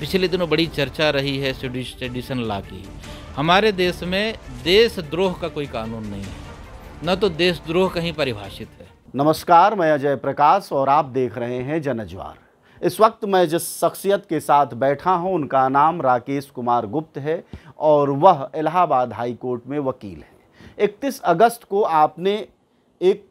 पिछले दिनों बड़ी चर्चा रही है सेडिशन ला की हमारे देश में देशद्रोह का कोई कानून नहीं है न तो देशद्रोह कहीं परिभाषित है नमस्कार मैं अजय प्रकाश और आप देख रहे हैं जनजवार इस वक्त मैं जिस शख्सियत के साथ बैठा हूं उनका नाम राकेश कुमार गुप्त है और वह इलाहाबाद हाई कोर्ट में वकील हैं 31 अगस्त को आपने एक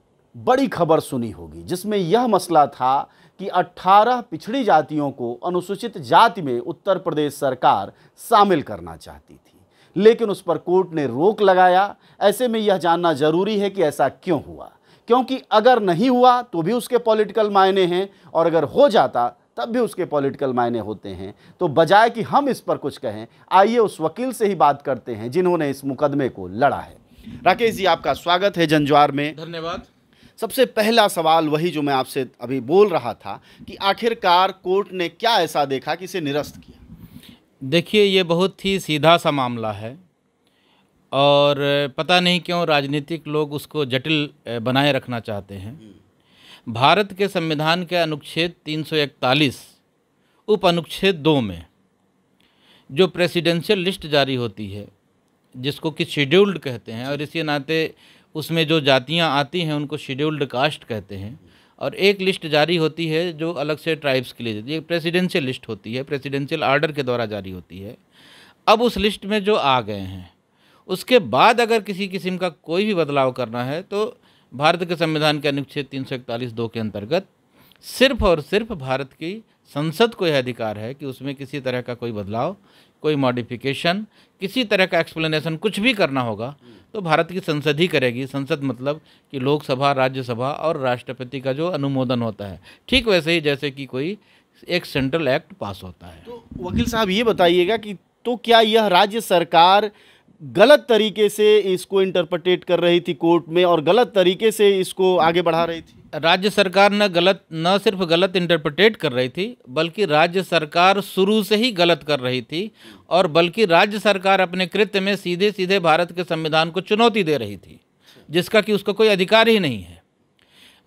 बड़ी खबर सुनी होगी जिसमें यह मसला था कि 18 पिछड़ी जातियों को अनुसूचित जाति में उत्तर प्रदेश सरकार शामिल करना चाहती थी लेकिन उस पर कोर्ट ने रोक लगाया ऐसे में यह जानना जरूरी है कि ऐसा क्यों हुआ क्योंकि अगर नहीं हुआ तो भी उसके पॉलिटिकल मायने हैं और अगर हो जाता तब भी उसके पॉलिटिकल मायने होते हैं तो बजाय कि हम इस पर कुछ कहें आइए उस वकील से ही बात करते हैं जिन्होंने इस मुकदमे को लड़ा है राकेश जी आपका स्वागत है जंजवार में धन्यवाद सबसे पहला सवाल वही जो मैं आपसे अभी बोल रहा था कि आखिरकार कोर्ट ने क्या ऐसा देखा कि इसे निरस्त किया देखिए ये बहुत ही सीधा सा मामला है और पता नहीं क्यों राजनीतिक लोग उसको जटिल बनाए रखना चाहते हैं हम्म। भारत के संविधान के अनुच्छेद 341 उप अनुच्छेद दो में जो प्रेसिडेंशियल लिस्ट जारी होती है जिसको कि शेड्यूल्ड कहते हैं और इसी नाते उसमें जो जातियाँ आती हैं उनको शेड्यूल्ड कास्ट कहते हैं और एक लिस्ट जारी होती है जो अलग से ट्राइब्स के लिए जाती है प्रेसिडेंशियल लिस्ट होती है प्रेसिडेंशियल आर्डर के द्वारा जारी होती है अब उस लिस्ट में जो आ गए हैं उसके बाद अगर किसी किस्म का कोई भी बदलाव करना है तो भारत के संविधान के अनुच्छेद तीन सौ इकतालीस दो के अंतर्गत सिर्फ और सिर्फ भारत की संसद को यह अधिकार है कि उसमें किसी तरह का कोई बदलाव कोई मॉडिफिकेशन किसी तरह का एक्सप्लेनेशन कुछ भी करना होगा तो भारत की संसद ही करेगी संसद मतलब कि लोकसभा राज्यसभा और राष्ट्रपति का जो अनुमोदन होता है ठीक वैसे ही जैसे कि कोई एक सेंट्रल एक्ट पास होता है तो वकील साहब ये बताइएगा कि तो क्या यह राज्य सरकार गलत तरीके से इसको इंटरप्रटेट कर रही थी कोर्ट में और गलत तरीके से इसको आगे बढ़ा रही थी राज्य सरकार न गलत न सिर्फ गलत इंटरप्रटेट कर रही थी बल्कि राज्य सरकार शुरू से ही गलत कर रही थी और बल्कि राज्य सरकार अपने कृत्य में सीधे सीधे भारत के संविधान को चुनौती दे रही थी जिसका कि उसका कोई अधिकार ही नहीं है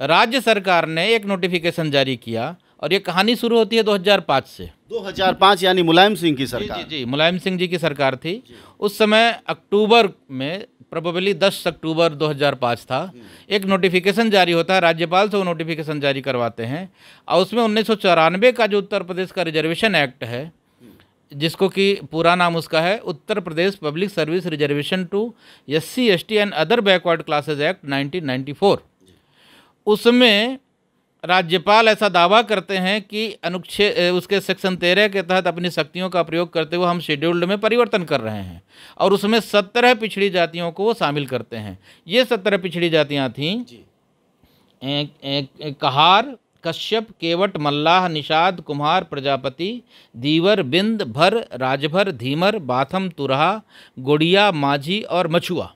राज्य सरकार ने एक नोटिफिकेशन जारी किया और ये कहानी शुरू होती है 2005 से 2005 यानी मुलायम सिंह की सरकार जी जी, जी मुलायम सिंह जी की सरकार थी उस समय अक्टूबर में प्रोबेबली 10 अक्टूबर 2005 था हम्म। एक नोटिफिकेशन जारी होता है राज्यपाल से वो नोटिफिकेशन जारी करवाते हैं और उसमें उन्नीस का जो उत्तर प्रदेश का रिजर्वेशन एक्ट है हम्म। जिसको कि पूरा नाम उसका है Uttar Pradesh public service reservation to S C S T and other backward classes act 1994 उसमें राज्यपाल ऐसा दावा करते हैं कि अनुच्छेद उसके सेक्शन तेरह के तहत अपनी शक्तियों का प्रयोग करते हुए हम शेड्यूल्ड में परिवर्तन कर रहे हैं और उसमें सत्रह पिछड़ी जातियों को वो शामिल करते हैं ये सत्रह पिछड़ी जातियाँ थीं कहार कश्यप केवट मल्लाह निषाद कुम्हार प्रजापति दीवर बिंद भर राजभर धीमर बाथम तुरहा गोड़िया माझी और मछुआ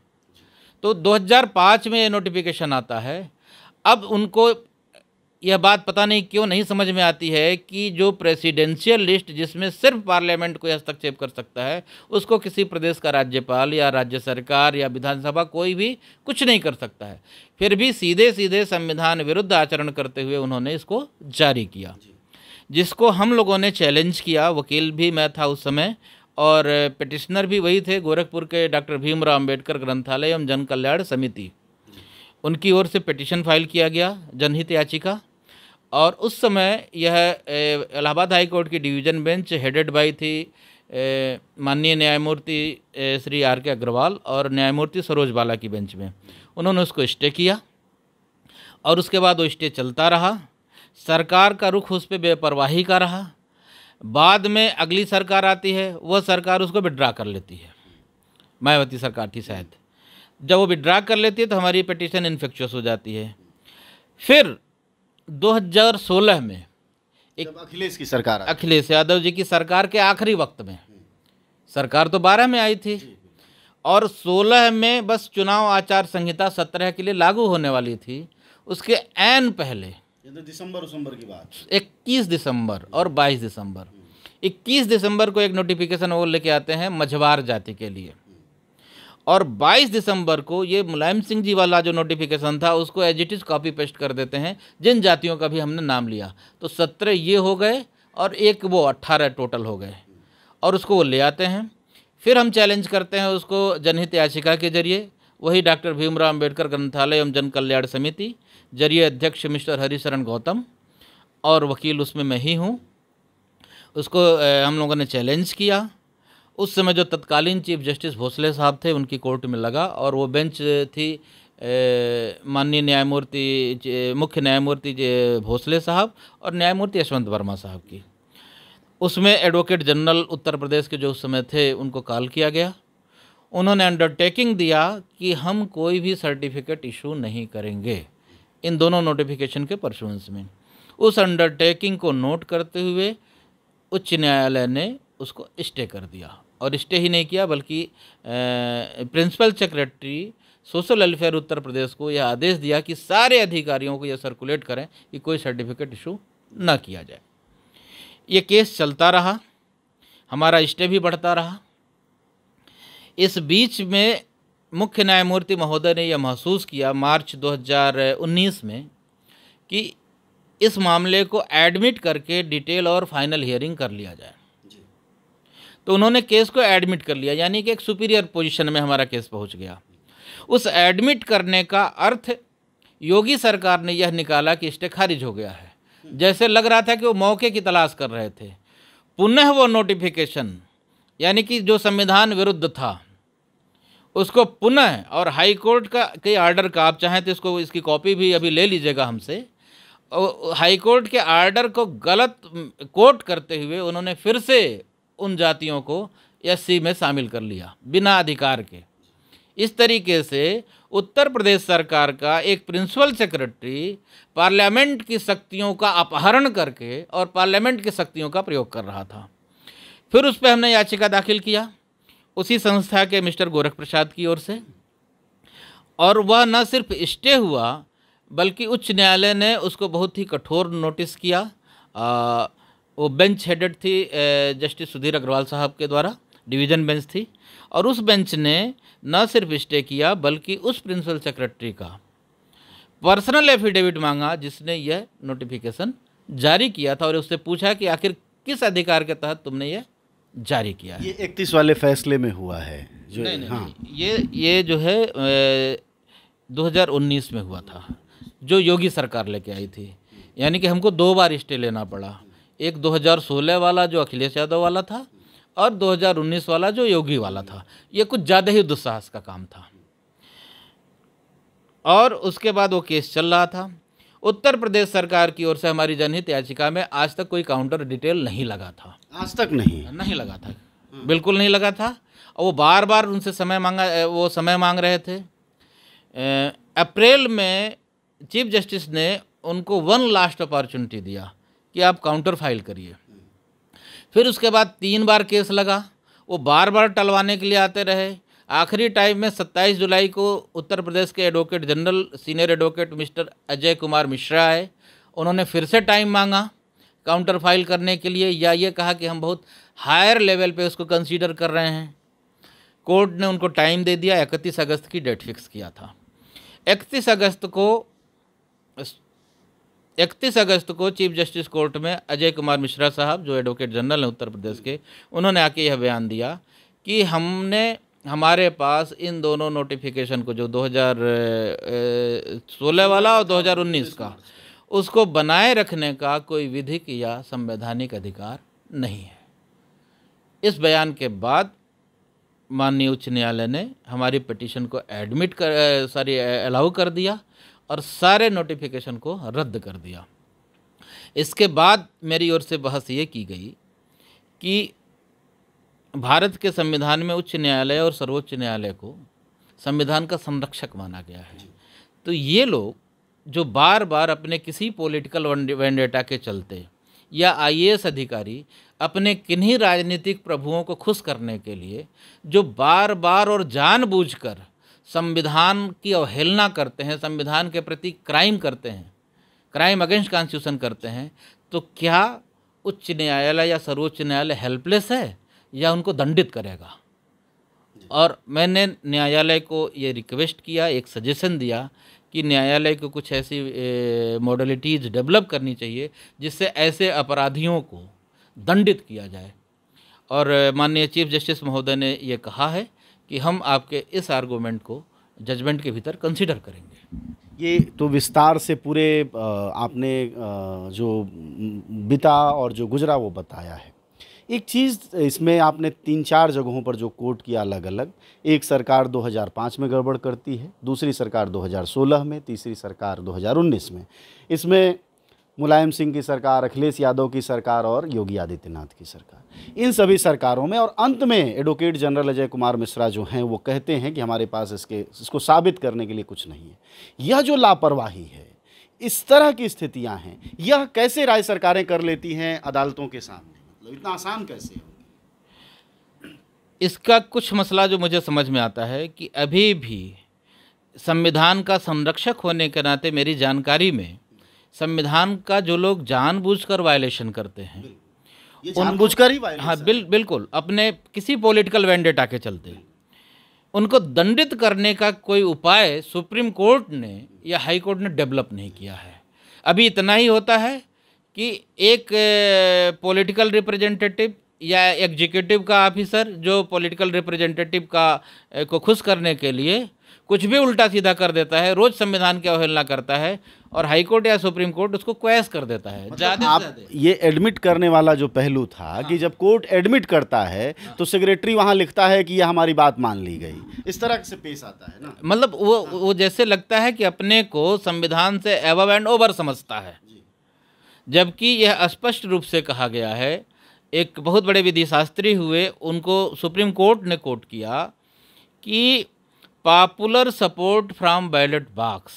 तो 2005 में ये नोटिफिकेशन आता है अब उनको यह बात पता नहीं क्यों नहीं समझ में आती है कि जो प्रेसिडेंशियल लिस्ट जिसमें सिर्फ पार्लियामेंट कोई हस्तक्षेप कर सकता है उसको किसी प्रदेश का राज्यपाल या राज्य सरकार या विधानसभा कोई भी कुछ नहीं कर सकता है फिर भी सीधे सीधे संविधान विरुद्ध आचरण करते हुए उन्होंने इसको जारी किया जिसको हम लोगों ने चैलेंज किया वकील भी मैं था उस समय और पिटिशनर भी वही थे गोरखपुर के डॉक्टर भीमराव अम्बेडकर ग्रंथालय एवं जन कल्याण समिति उनकी ओर से पिटिशन फाइल किया गया जनहित याचिका और उस समय यह इलाहाबाद हाई कोर्ट की डिवीज़न बेंच हेडेड बाई थी माननीय न्यायमूर्ति श्री आर के अग्रवाल और न्यायमूर्ति सरोज बाला की बेंच में उन्होंने उसको स्टे किया और उसके बाद वो स्टे चलता रहा सरकार का रुख उस पर बेपरवाही का रहा बाद में अगली सरकार आती है वह सरकार उसको विड्रा कर लेती है मायावती सरकार थी शायद जब वो विड्रा कर लेती है तो हमारी पटिशन इन्फेक्चुअस हो जाती है फिर 2016 में एक अखिलेश की सरकार अखिलेश यादव जी की सरकार के आखिरी वक्त में सरकार तो 12 में आई थी और 16 में बस चुनाव आचार संहिता 17 के लिए लागू होने वाली थी उसके एन पहले तो दिसंबर दिसंबर की बात 21 दिसंबर और 22 दिसंबर 21 दिसंबर को एक नोटिफिकेशन वो लेके आते हैं मझवार जाति के लिए और 22 दिसंबर को ये मुलायम सिंह जी वाला जो नोटिफिकेशन था उसको as it is copy paste कर देते हैं जिन जातियों का भी हमने नाम लिया तो सत्रह ये हो गए और एक वो अट्ठारह टोटल हो गए और उसको वो ले आते हैं फिर हम चैलेंज करते हैं उसको जनहित याचिका के जरिए वही डॉक्टर भीमराव अम्बेडकर ग्रंथालय एवं जन कल्याण समिति जरिए अध्यक्ष मिस्टर हरिशरण गौतम और वकील उसमें मैं ही हूँ उसको हम लोगों ने चैलेंज किया उस समय जो तत्कालीन चीफ जस्टिस भोसले साहब थे उनकी कोर्ट में लगा और वो बेंच थी माननीय न्यायमूर्ति मुख्य न्यायमूर्ति भोसले साहब और न्यायमूर्ति यशवंत वर्मा साहब की उसमें एडवोकेट जनरल उत्तर प्रदेश के जो उस समय थे उनको कॉल किया गया उन्होंने अंडरटेकिंग दिया कि हम कोई भी सर्टिफिकेट इशू नहीं करेंगे इन दोनों नोटिफिकेशन के परसुएंस में उस अंडरटेकिंग को नोट करते हुए उच्च न्यायालय ने उसको स्टे कर दिया और स्टे ही नहीं किया बल्कि principal secretary social welfare Uttar Pradesh को यह आदेश दिया कि सारे अधिकारियों को यह सर्कुलेट करें कि कोई सर्टिफिकेट इशू ना किया जाए ये केस चलता रहा हमारा स्टे भी बढ़ता रहा इस बीच में मुख्य न्यायमूर्ति महोदय ने यह महसूस किया मार्च 2019 में कि इस मामले को एडमिट करके डिटेल और फाइनल हियरिंग कर लिया जाए तो उन्होंने केस को एडमिट कर लिया यानी कि एक सुपीरियर पोजीशन में हमारा केस पहुंच गया उस एडमिट करने का अर्थ योगी सरकार ने यह निकाला कि स्टे खारिज हो गया है जैसे लग रहा था कि वो मौके की तलाश कर रहे थे पुनः वो नोटिफिकेशन यानी कि जो संविधान विरुद्ध था उसको पुनः और हाई कोर्ट का के आर्डर का आप चाहें तो इसको इसकी कॉपी भी अभी ले लीजिएगा हमसे हाई कोर्ट के आर्डर को गलत कोट करते हुए उन्होंने फिर से उन जातियों को एस में शामिल कर लिया बिना अधिकार के इस तरीके से उत्तर प्रदेश सरकार का एक प्रिंसिपल सेक्रेटरी पार्लियामेंट की शक्तियों का अपहरण करके और पार्लियामेंट की शक्तियों का प्रयोग कर रहा था फिर उस पर हमने याचिका दाखिल किया उसी संस्था के मिस्टर गोरख प्रसाद की ओर से और वह न सिर्फ स्टे हुआ बल्कि उच्च न्यायालय ने उसको बहुत ही कठोर नोटिस किया आ, वो बेंच हेडेड थी जस्टिस सुधीर अग्रवाल साहब के द्वारा डिवीज़न बेंच थी और उस बेंच ने न सिर्फ स्टे किया बल्कि उस प्रिंसिपल सेक्रेटरी का पर्सनल एफिडेविट मांगा जिसने यह नोटिफिकेशन जारी किया था और उससे पूछा कि आखिर किस अधिकार के तहत तुमने यह जारी किया ये इकतीस वाले फैसले में हुआ है जो नहीं, नहीं, हाँ। ये ये जो है ए, 2019 में हुआ था जो योगी सरकार लेके आई थी यानी कि हमको दो बार स्टे लेना पड़ा एक 2016 वाला जो अखिलेश यादव वाला था और 2019 वाला जो योगी वाला था ये कुछ ज़्यादा ही दुस्साहस का काम था और उसके बाद वो केस चल रहा था उत्तर प्रदेश सरकार की ओर से हमारी जनहित याचिका में आज तक कोई काउंटर डिटेल नहीं लगा था आज तक नहीं नहीं लगा था बिल्कुल नहीं लगा था और वो बार बार उनसे समय मांगा वो समय मांग रहे थे अप्रैल में चीफ जस्टिस ने उनको वन लास्ट अपॉर्चुनिटी दिया कि आप काउंटर फाइल करिए फिर उसके बाद तीन बार केस लगा वो बार बार टलवाने के लिए आते रहे आखिरी टाइम में 27 जुलाई को उत्तर प्रदेश के advocate general senior advocate mister Ajay Kumar Mishra आए उन्होंने फिर से टाइम मांगा काउंटर फाइल करने के लिए या ये कहा कि हम बहुत हायर लेवल पे उसको कंसीडर कर रहे हैं कोर्ट ने उनको टाइम दे दिया इकतीस अगस्त की डेट फिक्स किया था इकतीस अगस्त को इकतीस अगस्त को चीफ जस्टिस कोर्ट में अजय कुमार मिश्रा साहब जो एडवोकेट जनरल हैं उत्तर प्रदेश के उन्होंने आके यह बयान दिया कि हमने हमारे पास इन दोनों नोटिफिकेशन को जो 2016 वाला और 2019 का उसको बनाए रखने का कोई विधिक या संवैधानिक अधिकार नहीं है इस बयान के बाद माननीय उच्च न्यायालय ने हमारी पिटीशन को एडमिट कर सॉरी अलाउ कर दिया और सारे नोटिफिकेशन को रद्द कर दिया इसके बाद मेरी ओर से बहस ये की गई कि भारत के संविधान में उच्च न्यायालय और सर्वोच्च न्यायालय को संविधान का संरक्षक माना गया है तो ये लोग जो बार बार अपने किसी पॉलिटिकल वेंडेटा के चलते या आईएएस अधिकारी अपने किन्हीं राजनीतिक प्रभुओं को खुश करने के लिए जो बार बार और जानबूझकर संविधान की अवहेलना करते हैं संविधान के प्रति क्राइम करते हैं क्राइम अगेंस्ट कॉन्स्टिट्यूशन करते हैं तो क्या उच्च न्यायालय या सर्वोच्च न्यायालय हेल्पलेस है या उनको दंडित करेगा और मैंने न्यायालय को ये रिक्वेस्ट किया एक सजेशन दिया कि न्यायालय को कुछ ऐसी मॉडलिटीज़ डेवलप करनी चाहिए जिससे ऐसे अपराधियों को दंडित किया जाए और माननीय चीफ जस्टिस महोदय ने ये कहा है कि हम आपके इस आर्गूमेंट को जजमेंट के भीतर कंसिडर करेंगे ये तो विस्तार से पूरे आपने जो बिता और जो गुजरा वो बताया है एक चीज़ इसमें आपने तीन चार जगहों पर जो कोर्ट किया अलग अलग एक सरकार 2005 में गड़बड़ करती है दूसरी सरकार 2016 में तीसरी सरकार 2019 में इसमें मुलायम सिंह की सरकार अखिलेश यादव की सरकार और योगी आदित्यनाथ की सरकार इन सभी सरकारों में और अंत में एडवोकेट जनरल अजय कुमार मिश्रा जो हैं वो कहते हैं कि हमारे पास इसके इसको साबित करने के लिए कुछ नहीं है यह जो लापरवाही है इस तरह की स्थितियां हैं यह कैसे राज्य सरकारें कर लेती हैं अदालतों के सामने मतलब इतना आसान कैसे हो इसका कुछ मसला जो मुझे समझ में आता है कि अभी भी संविधान का संरक्षक होने के नाते मेरी जानकारी में संविधान का जो लोग जानबूझकर वायलेशन करते हैं जानबूझकर ही हाँ बिल बिल्कुल अपने किसी पॉलिटिकल वेंडेटा के चलते उनको दंडित करने का कोई उपाय सुप्रीम कोर्ट ने या हाई कोर्ट ने डेवलप नहीं किया है अभी इतना ही होता है कि एक पॉलिटिकल रिप्रेजेंटेटिव या एग्जीक्यूटिव का ऑफिसर जो पॉलिटिकल रिप्रेजेंटेटिव का को खुश करने के लिए कुछ भी उल्टा सीधा कर देता है रोज संविधान की अवहेलना करता है और हाईकोर्ट या सुप्रीम कोर्ट उसको क्वैस कर देता है मतलब आप ये एडमिट करने वाला जो पहलू था हाँ। कि जब कोर्ट एडमिट करता है हाँ। तो सेक्रेटरी वहां लिखता है कि यह हमारी बात मान ली गई इस तरह से पेश आता है ना मतलब वो हाँ। वो जैसे लगता है कि अपने को संविधान से एव एंड ओवर समझता है जबकि यह स्पष्ट रूप से कहा गया है एक बहुत बड़े विधि शास्त्री हुए उनको सुप्रीम कोर्ट ने कोर्ट किया कि popular support from ballot box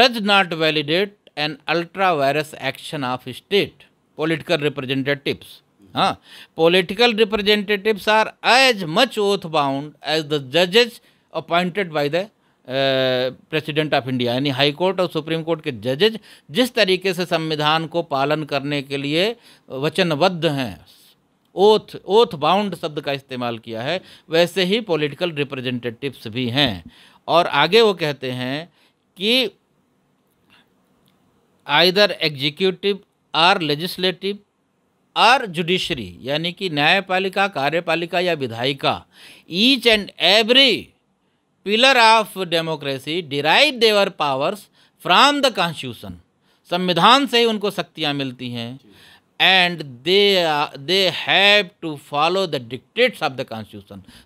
does not validate an ultra vires action of state political representatives हाँ political representatives are as much oath bound as the जजेज appointed by the president of India यानी high court और supreme court के जजेज जिस तरीके से संविधान को पालन करने के लिए वचनबद्ध हैं ओथ ओथ बाउंड शब्द का इस्तेमाल किया है वैसे ही पॉलिटिकल रिप्रेजेंटेटिव्स भी हैं और आगे वो कहते हैं कि either executive or legislative or judiciary यानी कि न्यायपालिका कार्यपालिका या विधायिका each and every pillar of democracy derive their powers from the constitution संविधान से ही उनको शक्तियाँ मिलती हैं and they uh, they have to follow the dictates of the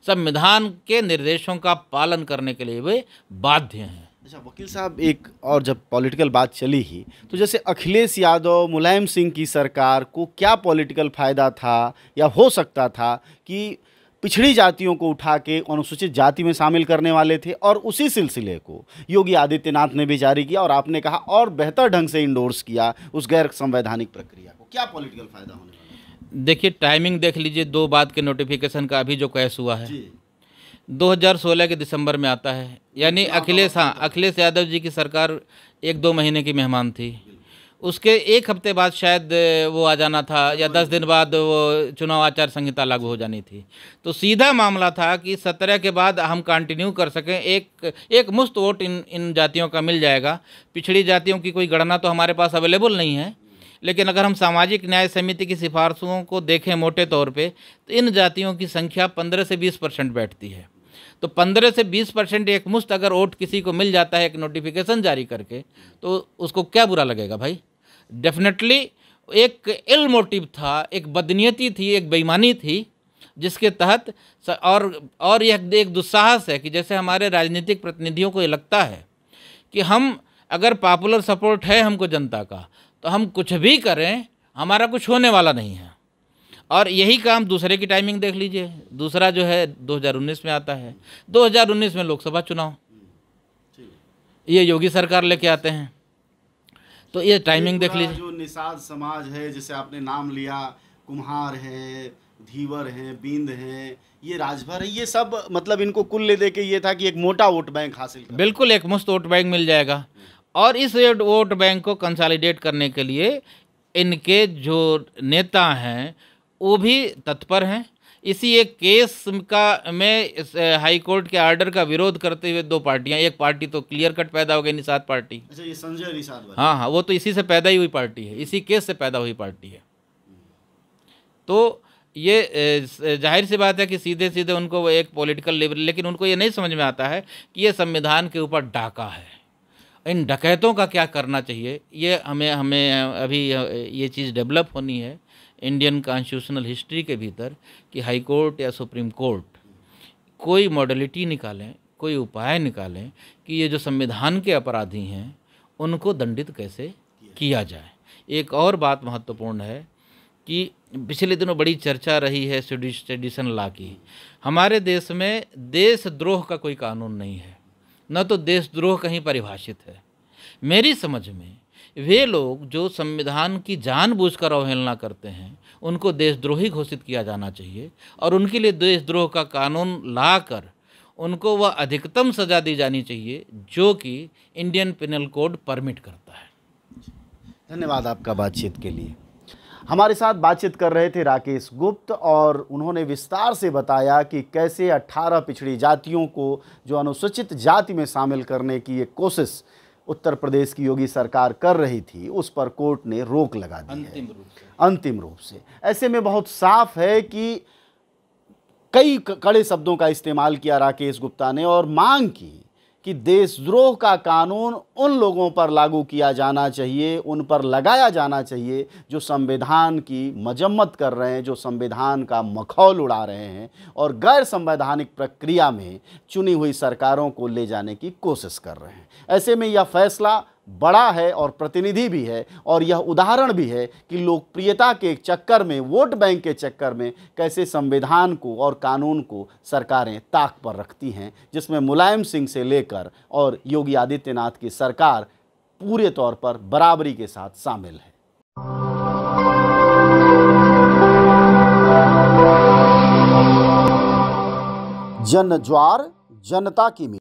संविधान के निर्देशों का पालन करने के लिए वे बाध्य हैं अच्छा वकील साहब एक और जब पॉलिटिकल बात चली ही तो जैसे अखिलेश यादव मुलायम सिंह की सरकार को क्या पॉलिटिकल फ़ायदा था या हो सकता था कि पिछड़ी जातियों को उठा के अनुसूचित जाति में शामिल करने वाले थे और उसी सिलसिले को योगी आदित्यनाथ ने भी जारी किया और आपने कहा और बेहतर ढंग से इंडोर्स किया उस गैर संवैधानिक प्रक्रिया को क्या पॉलिटिकल फायदा होने वाला देखिए टाइमिंग देख लीजिए दो बात के नोटिफिकेशन का अभी जो कैश हुआ है 2016 के दिसंबर में आता है यानी अखिलेश हाँ अखिलेश यादव जी की सरकार एक दो महीने की मेहमान थी उसके एक हफ्ते बाद शायद वो आ जाना था या दस दिन बाद वो चुनाव आचार संहिता लागू हो जानी थी तो सीधा मामला था कि सत्रह के बाद हम कंटिन्यू कर सकें एक एक मुफ्त वोट इन इन जातियों का मिल जाएगा पिछड़ी जातियों की कोई गणना तो हमारे पास अवेलेबल नहीं है लेकिन अगर हम सामाजिक न्याय समिति की सिफारसों को देखें मोटे तौर पर तो इन जातियों की संख्या पंद्रह से बीस परसेंट बैठती है तो पंद्रह से बीस परसेंट एक मुश्त अगर वोट किसी को मिल जाता है एक नोटिफिकेशन जारी करके तो उसको क्या बुरा लगेगा भाई डेफिनेटली एक इल मोटिव था एक बदनीयती थी एक बेईमानी थी जिसके तहत और और यह एक दुस्साहस है कि जैसे हमारे राजनीतिक प्रतिनिधियों को ये लगता है कि हम अगर पॉपुलर सपोर्ट है हमको जनता का तो हम कुछ भी करें हमारा कुछ होने वाला नहीं है और यही काम दूसरे की टाइमिंग देख लीजिए दूसरा जो है 2019 में आता है 2019 में लोकसभा चुनाव ये योगी सरकार लेके आते हैं तो ये टाइमिंग देख लीजिए जो निषाद समाज है जैसे आपने नाम लिया कुम्हार है धीवर है बिंद है ये राजभर है ये सब मतलब इनको कुल ले दे के ये था कि एक मोटा वोट बैंक हासिल बिल्कुल एक मुफ्त वोट बैंक मिल जाएगा और इस वोट बैंक को कंसालिडेट करने के लिए इनके जो नेता हैं वो भी तत्पर हैं इसी एक केस का में हाई कोर्ट के आर्डर का विरोध करते हुए दो पार्टियां एक पार्टी तो क्लियर कट पैदा हो गई निषाद पार्टी अच्छा ये संजय निषाद हाँ हाँ वो तो इसी से पैदा ही हुई पार्टी है इसी केस से पैदा हुई पार्टी है तो ये जाहिर सी बात है कि सीधे सीधे उनको वो एक पॉलिटिकल लेबर लेकिन उनको ये नहीं समझ में आता है कि ये संविधान के ऊपर डाका है इन डकैतों का क्या करना चाहिए ये हमें हमें अभी ये चीज़ डेवलप होनी है इंडियन कॉन्स्टिट्यूशनल हिस्ट्री के भीतर कि हाई कोर्ट या सुप्रीम कोर्ट कोई मॉडलिटी निकालें कोई उपाय निकालें कि ये जो संविधान के अपराधी हैं उनको दंडित कैसे किया जाए एक और बात महत्वपूर्ण है कि पिछले दिनों बड़ी चर्चा रही है सेडिशन लॉ की हमारे देश में देशद्रोह का कोई कानून नहीं है न तो देशद्रोह कहीं परिभाषित है मेरी समझ में वे लोग जो संविधान की जानबूझकर अवहेलना करते हैं उनको देशद्रोही घोषित किया जाना चाहिए और उनके लिए देशद्रोह का कानून लाकर उनको वह अधिकतम सज़ा दी जानी चाहिए जो कि इंडियन पिनल कोड परमिट करता है धन्यवाद आपका बातचीत के लिए हमारे साथ बातचीत कर रहे थे राकेश गुप्त और उन्होंने विस्तार से बताया कि कैसे 18 पिछड़ी जातियों को जो अनुसूचित जाति में शामिल करने की ये कोशिश उत्तर प्रदेश की योगी सरकार कर रही थी उस पर कोर्ट ने रोक लगा दी अंतिम रूप से अंतिम रूप से ऐसे में बहुत साफ है कि कई कड़े शब्दों का इस्तेमाल किया राकेश गुप्ता ने और मांग की कि देशद्रोह का कानून उन लोगों पर लागू किया जाना चाहिए उन पर लगाया जाना चाहिए जो संविधान की मजम्मत कर रहे हैं जो संविधान का मखौल उड़ा रहे हैं और गैर संवैधानिक प्रक्रिया में चुनी हुई सरकारों को ले जाने की कोशिश कर रहे हैं ऐसे में यह फैसला बड़ा है और प्रतिनिधि भी है और यह उदाहरण भी है कि लोकप्रियता के चक्कर में वोट बैंक के चक्कर में कैसे संविधान को और कानून को सरकारें ताक पर रखती हैं जिसमें मुलायम सिंह से लेकर और योगी आदित्यनाथ की सरकार पूरे तौर पर बराबरी के साथ शामिल है जन ज्वार जनता की